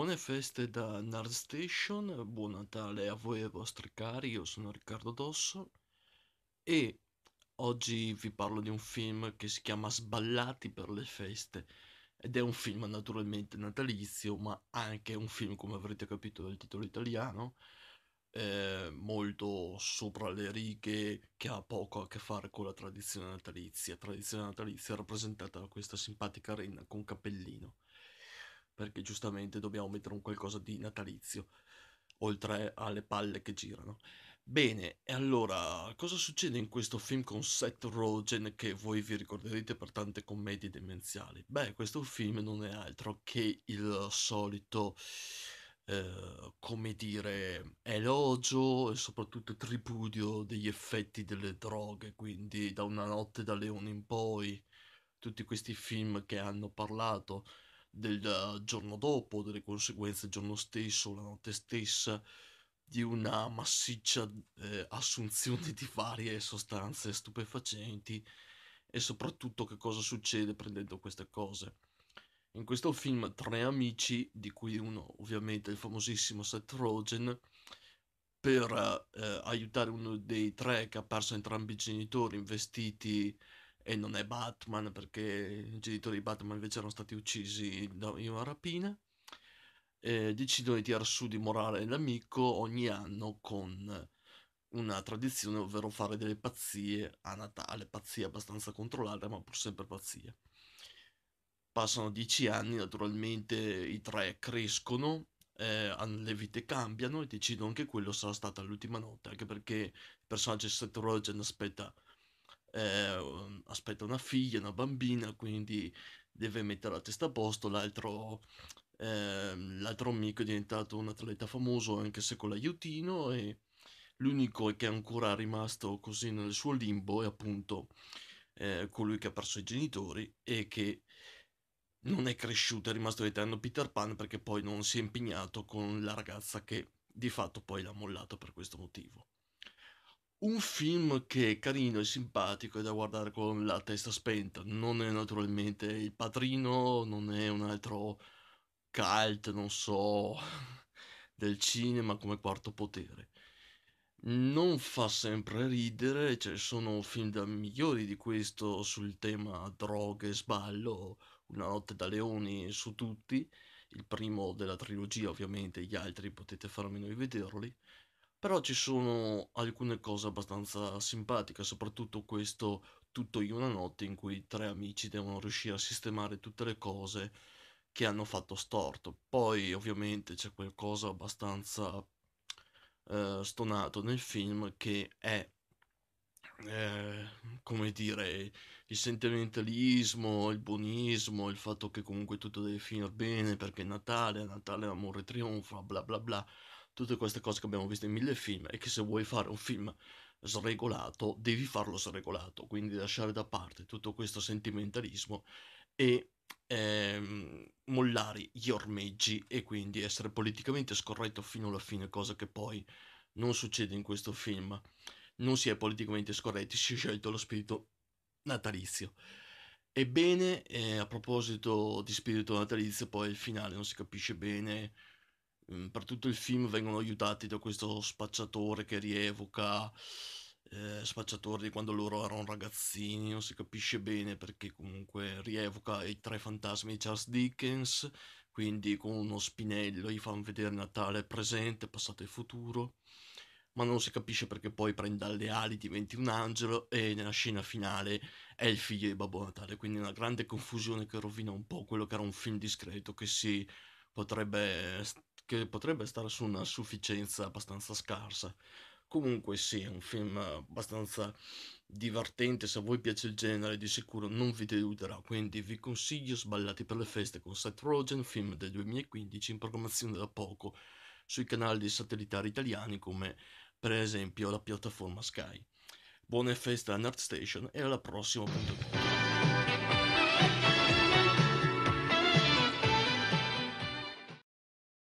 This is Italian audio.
Buone feste da Nard Station, buon Natale a voi e ai vostri cari, io sono Riccardo Dosso e oggi vi parlo di un film che si chiama Sballati per le feste ed è un film naturalmente natalizio ma anche un film come avrete capito dal titolo italiano eh, molto sopra le righe che ha poco a che fare con la tradizione natalizia, tradizione natalizia rappresentata da questa simpatica renna con cappellino perché giustamente dobbiamo mettere un qualcosa di natalizio, oltre alle palle che girano. Bene, e allora cosa succede in questo film con Seth Rogen che voi vi ricorderete per tante commedie demenziali? Beh, questo film non è altro che il solito, eh, come dire, elogio e soprattutto tripudio degli effetti delle droghe, quindi da una notte da leone in poi, tutti questi film che hanno parlato del eh, giorno dopo, delle conseguenze il giorno stesso, la notte stessa, di una massiccia eh, assunzione di varie sostanze stupefacenti e soprattutto che cosa succede prendendo queste cose. In questo film tre amici, di cui uno ovviamente il famosissimo Seth Rogen, per eh, aiutare uno dei tre che ha perso entrambi i genitori investiti e non è Batman perché i genitori di Batman invece erano stati uccisi in una rapina. Eh, decidono di tirar su di morale l'amico ogni anno con una tradizione, ovvero fare delle pazzie a Natale, pazzie abbastanza controllate, ma pur sempre pazzie. Passano dieci anni, naturalmente i tre crescono, eh, le vite cambiano e decidono che quello sarà stata l'ultima notte, anche perché il personaggio di Seth Rogen aspetta eh, aspetta una figlia, una bambina, quindi deve mettere la testa a posto, l'altro, eh, l'altro amico è diventato un atleta famoso anche se con l'aiutino e l'unico che è ancora rimasto così nel suo limbo è appunto eh, colui che ha perso i genitori e che non è cresciuto, è rimasto l'eterno Peter Pan perché poi non si è impegnato con la ragazza che di fatto poi l'ha mollato per questo motivo. Un film che è carino e simpatico e da guardare con la testa spenta, non è naturalmente Il Padrino, non è un altro cult, non so, del cinema come Quarto Potere. Non fa sempre ridere, ci cioè sono film da migliori di questo sul tema droga e sballo, Una notte da leoni su tutti, il primo della trilogia ovviamente, gli altri potete farmi noi vederli. Però ci sono alcune cose abbastanza simpatiche, soprattutto questo tutto in una notte in cui tre amici devono riuscire a sistemare tutte le cose che hanno fatto storto. Poi ovviamente c'è qualcosa abbastanza eh, stonato nel film che è eh, come dire, il sentimentalismo, il buonismo, il fatto che comunque tutto deve finire bene perché è Natale, a Natale l'amore trionfa, bla bla bla tutte queste cose che abbiamo visto in mille film e che se vuoi fare un film sregolato devi farlo sregolato, quindi lasciare da parte tutto questo sentimentalismo e ehm, mollare gli ormeggi e quindi essere politicamente scorretto fino alla fine, cosa che poi non succede in questo film. Non si è politicamente scorretti, si è scelto lo spirito natalizio. Ebbene, eh, a proposito di spirito natalizio, poi il finale non si capisce bene Mm, per tutto il film vengono aiutati da questo spacciatore che rievoca eh, spacciatore di quando loro erano ragazzini, non si capisce bene perché comunque rievoca i tre fantasmi di Charles Dickens, quindi con uno spinello gli fanno vedere Natale presente, passato e futuro, ma non si capisce perché poi prenda le ali, diventi un angelo e nella scena finale è il figlio di Babbo Natale, quindi una grande confusione che rovina un po' quello che era un film discreto che si potrebbe che potrebbe stare su una sufficienza abbastanza scarsa. Comunque sì, è un film abbastanza divertente, se a voi piace il genere di sicuro non vi deluderà, quindi vi consiglio Sballati per le feste con Seth Rogen, film del 2015 in programmazione da poco sui canali satellitari italiani come per esempio la piattaforma Sky. Buone feste a Nerd Station e alla prossima puntata.